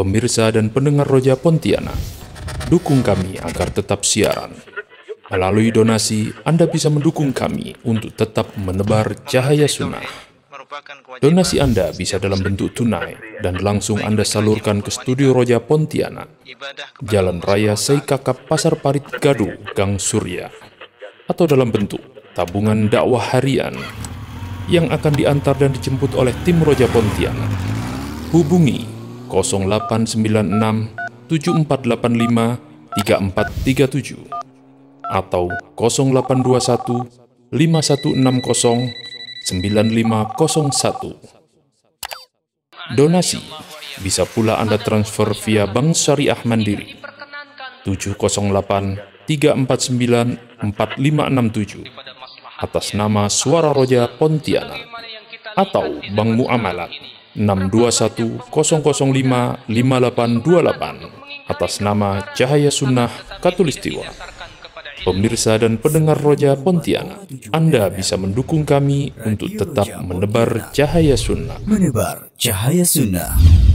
pemirsa dan pendengar Roja Pontianak. Dukung kami agar tetap siaran. Melalui donasi, Anda bisa mendukung kami untuk tetap menebar cahaya sunnah. Donasi Anda bisa dalam bentuk tunai dan langsung Anda salurkan ke Studio Roja Pontianak, Jalan Raya Seikakap Pasar Parit Gadu, Gang Surya, atau dalam bentuk tabungan dakwah harian yang akan diantar dan dijemput oleh tim Roja Pontianak. Hubungi 0896 7485 3437 atau 0821 5160 9501. Donasi bisa pula Anda transfer via Bank Syariah Mandiri 708 349 4567 atas nama Suara Roja Pontianak atau Bank Muamalat 621 005 5828 atas nama Cahaya Sunnah Katulistiwa. Pemirsa dan pendengar Roja Pontianak, Anda bisa mendukung kami untuk tetap menebar cahaya sunnah. Menebar cahaya sunnah.